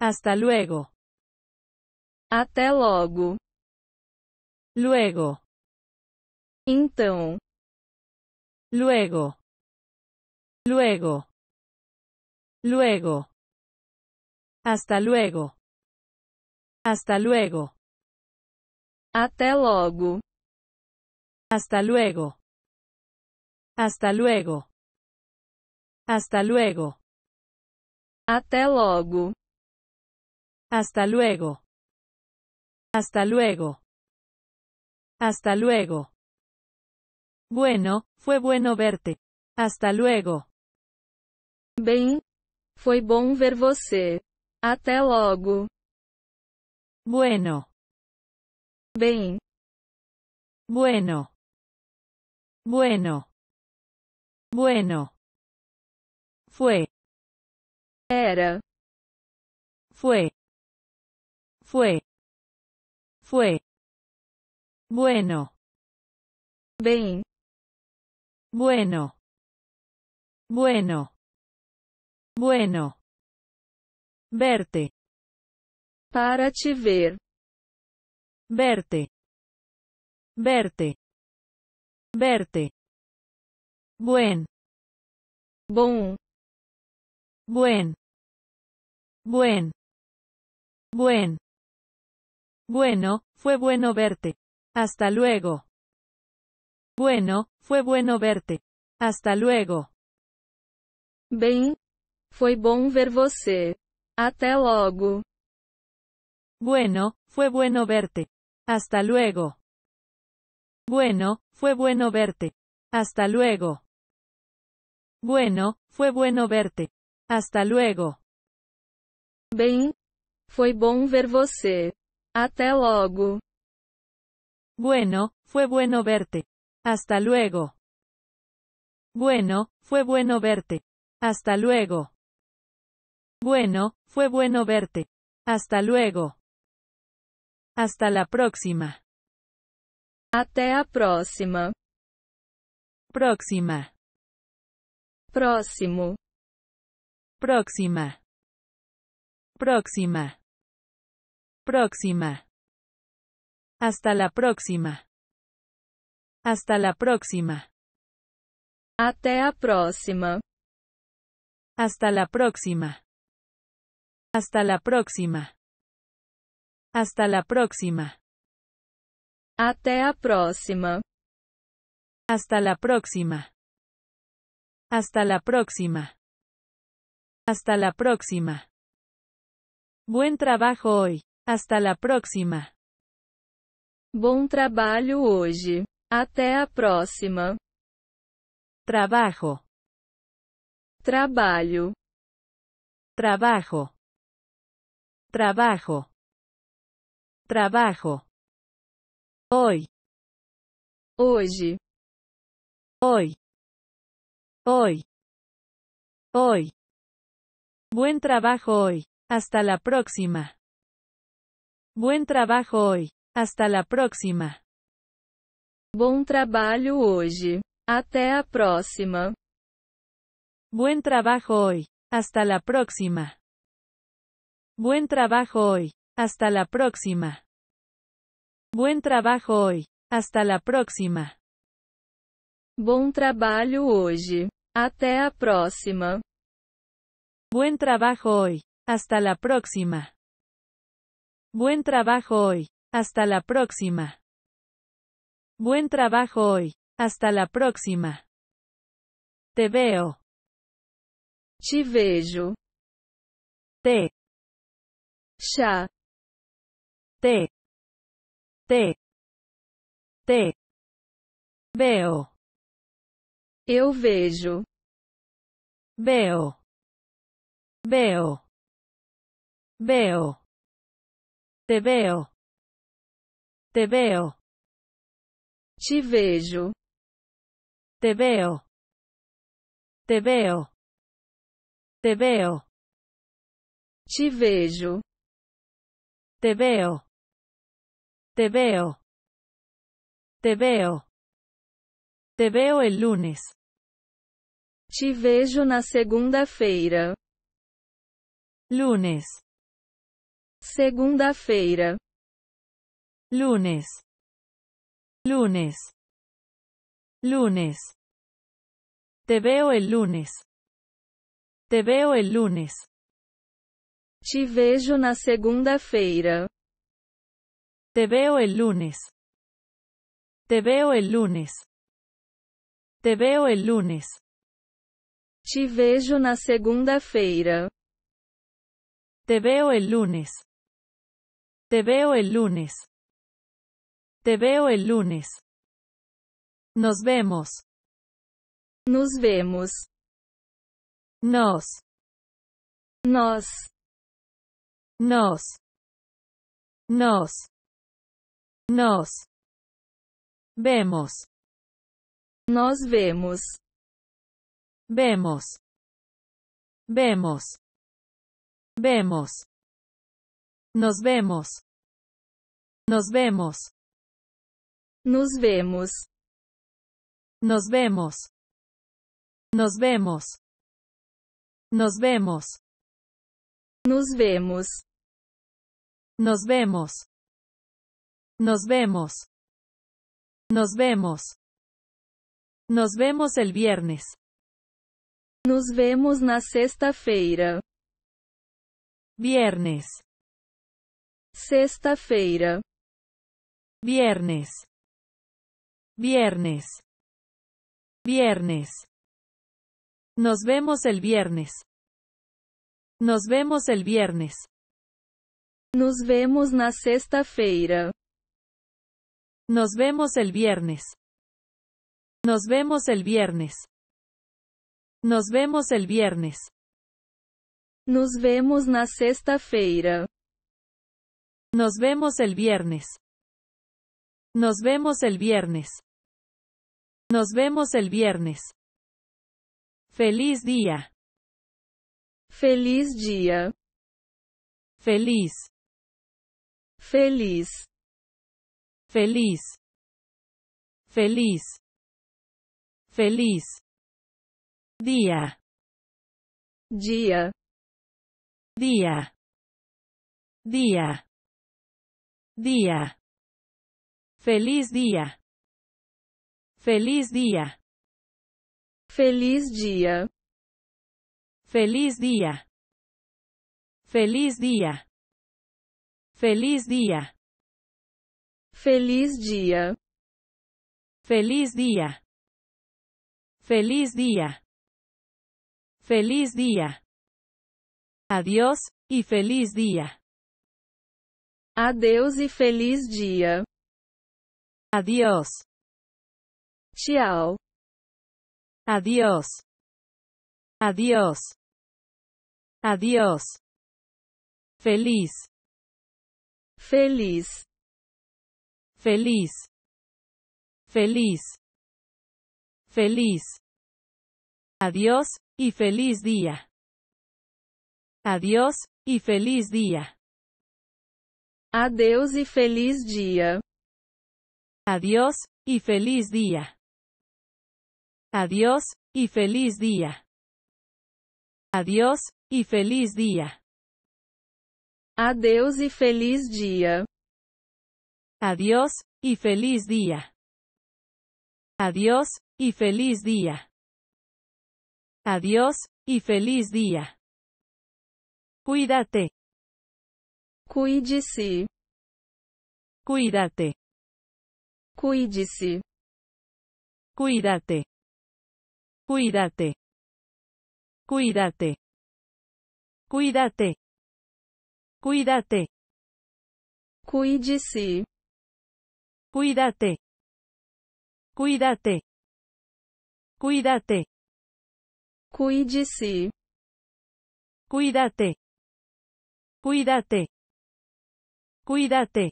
Hasta luego. Até logo. Luego. Então. Luego. Luego. Luego. Hasta luego. Hasta luego. Até logo. Hasta luego. Hasta luego. Hasta luego. Até logo. Hasta luego. Hasta luego. Hasta luego. Bueno, fue bueno verte. Hasta luego. bien fue bom ver você. Até luego Bueno. bien Bueno. Bueno. Bueno. Fue. Era. Fue. Fue. Fue. Bueno. bien, Bueno. Bueno. Bueno. Verte. Para te ver. Verte. Verte. Verte. Buen. bon Buen. Buen. Buen. Bueno, fue bueno verte. Hasta luego. Bueno, fue bueno verte. Hasta luego. Bem, fue bom ver você. Até logo. Bueno, fue bueno verte. Hasta luego. Bueno, fue bueno verte. Hasta luego. Bueno, fue bueno verte. Hasta luego. Bem, fue bom ver você. Até luego. Bueno, fue bueno verte. Hasta luego. Bueno, fue bueno verte. Hasta luego. Bueno, fue bueno verte. Hasta luego. Hasta la próxima. Até a próxima. Próxima. Próximo. Próxima. Próxima. Próxima. Hasta la próxima. Hasta la próxima. Até próxima. Hasta la próxima. Hasta la próxima. Hasta la próxima. Até próxima. Hasta la próxima. Hasta la próxima. Hasta la próxima. Buen trabajo hoy. Hasta la próxima. Buen trabajo hoy. Hasta la próxima. Trabajo. Trabajo. Trabajo. Trabajo. Trabajo. Hoy. Hoy. Hoy. Hoy. Hoy. Buen trabajo hoy. Hasta la próxima. Buen trabajo hoy. Hasta la próxima. Buen trabajo hoy. Hasta la próxima. Buen trabajo hoy. Hasta la próxima. Buen trabajo hoy. Hasta la próxima. Buen trabajo hoy. Hasta la próxima. trabajo próxima. Buen trabajo hoy. Hasta la próxima. Buen trabajo hoy. Hasta la próxima. Buen trabajo hoy. Hasta la próxima. Te veo. Te vejo. Te. Chá. Te. Te. Te. Veo. Eu vejo. Veo. Veo. Veo. Te veo. Te veo. Te vejo. Te veo. Te veo. Te veo. Te vejo. Te veo. Te veo. Te veo. Te veo el lunes. Te vejo na segunda-feira. Lunes. Segunda-feira. Lunes. Lunes. Lunes. Te veo el lunes. Te veo el lunes. Te vejo na segunda-feira. Te veo el lunes. Te veo el lunes. Te veo el lunes. Te vejo na segunda-feira. Te veo el lunes. Te veo el lunes. Te veo el lunes. Nos vemos. Nos vemos. Nos. Nos. Nos. Nos. Nos. Vemos. Nos vemos. Vemos. Vemos. Vemos. Nos vemos. Nos vemos. Nos vemos. Nos vemos. Nos vemos. Nos vemos. Nos vemos. Nos vemos. Nos vemos. Nos vemos. Nos vemos el viernes. Nos vemos na sexta-feira. Viernes. Sexta-feira. Viernes. Viernes. Viernes. Nos vemos el viernes. Nos vemos el viernes. Nos vemos na sexta-feira. Nos vemos el viernes. Nos vemos el viernes. Nos vemos el viernes. Nos vemos na sexta-feira. Nos vemos el viernes. Nos vemos el viernes. Nos vemos el viernes. Feliz día. Feliz día. Feliz. Feliz. Feliz. Feliz. Feliz. Día. Día. Día. Día. Día. Feliz día. Feliz día. Feliz día. Feliz día. Feliz día. Feliz día. Feliz día. Feliz día. Feliz día. Feliz día. Adiós, y feliz día. Adeus e feliz dia. Adiós. Tchau. Adiós. Adiós. Adiós. Feliz. Feliz. Feliz. Feliz. Feliz. Adiós, y feliz día. Adiós, y feliz día. Adeus y e feliz día. Adiós, y feliz día. Adiós, y feliz día. Adiós, y feliz día. Adiós y e feliz día. Adiós, y feliz día. Adiós, y feliz día. Adiós, y feliz día. Cuídate. Cuídese. cuidate, Cuídate. Cuídese. Cuidate. Cuídate. Cuídate. Cuídate. Cuídate. Cuídate. Cuídese. Cuidate. Cuídate. Cuídate. Cuídate. Cuídese. Cuídate. Cuídate. Cuídate.